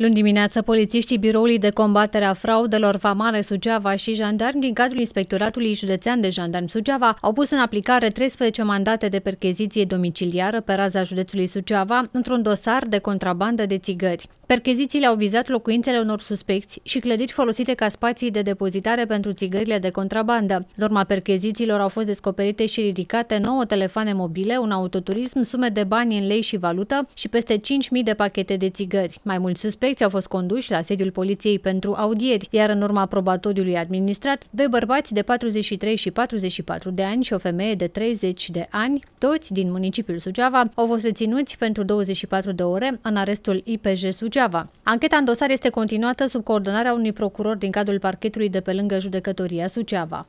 Luni dimineață, polițiștii Biroului de Combatere a Fraudelor Vamare Suceava și jandarmi din cadrul Inspectoratului Județean de Jandarmi Suceava au pus în aplicare 13 mandate de percheziție domiciliară pe raza județului Suceava într-un dosar de contrabandă de țigări. Perchezițiile au vizat locuințele unor suspecți și clădiri folosite ca spații de depozitare pentru țigările de contrabandă. În urma perchezițiilor au fost descoperite și ridicate 9 telefoane mobile, un autoturism, sume de bani în lei și valută și peste 5.000 de pachete de țigări. Mai mulți suspecți suspecți au fost conduși la sediul poliției pentru audieri, iar în urma probatoriului administrat, doi bărbați de 43 și 44 de ani și o femeie de 30 de ani, toți din municipiul Suceava, au fost reținuți pentru 24 de ore în arestul IPJ Suceava. Ancheta în dosar este continuată sub coordonarea unui procuror din cadrul parchetului de pe lângă judecătoria Suceava.